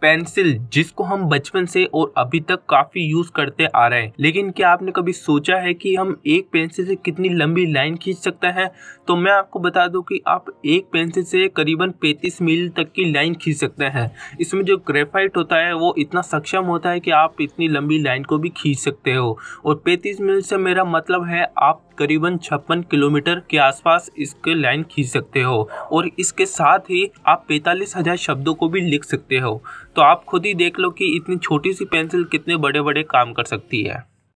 pencil जिसको हम बचपन से और अभी तक काफी यूज करते आ रहे हैं लेकिन क्या आपने कभी सोचा है कि हम एक पेंसिल से कितनी लंबी लाइन खींच सकते हैं तो मैं आपको बता दूं कि आप एक पेंसिल से करीबन 35 मील तक की लाइन खींच सकते हैं इसमें जो ग्रेफाइट होता है वो इतना सक्षम होता है कि आप इतनी लंबी लाइन को भी खींच सकते हो और पैंतीस मील से मेरा मतलब है आप करीबन छप्पन किलोमीटर के आसपास इसके लाइन खींच सकते हो और इसके साथ ही आप पैंतालीस हजार शब्दों को भी लिख सकते हो तो आप खुद ही देख लो कि इतनी छोटी सी पेंसिल कितने बड़े बड़े काम कर सकती है